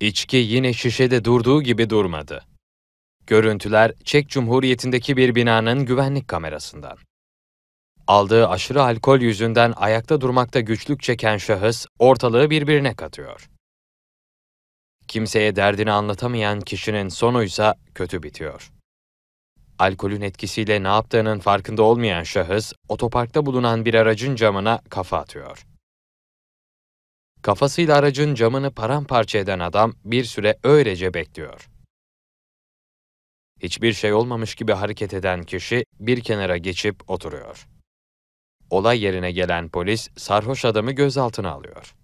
İçki yine şişede durduğu gibi durmadı. Görüntüler Çek Cumhuriyeti'ndeki bir binanın güvenlik kamerasından. Aldığı aşırı alkol yüzünden ayakta durmakta güçlük çeken şahıs ortalığı birbirine katıyor. Kimseye derdini anlatamayan kişinin sonuysa kötü bitiyor. Alkolün etkisiyle ne yaptığının farkında olmayan şahıs otoparkta bulunan bir aracın camına kafa atıyor. Kafasıyla aracın camını paramparça eden adam bir süre öylece bekliyor. Hiçbir şey olmamış gibi hareket eden kişi bir kenara geçip oturuyor. Olay yerine gelen polis sarhoş adamı gözaltına alıyor.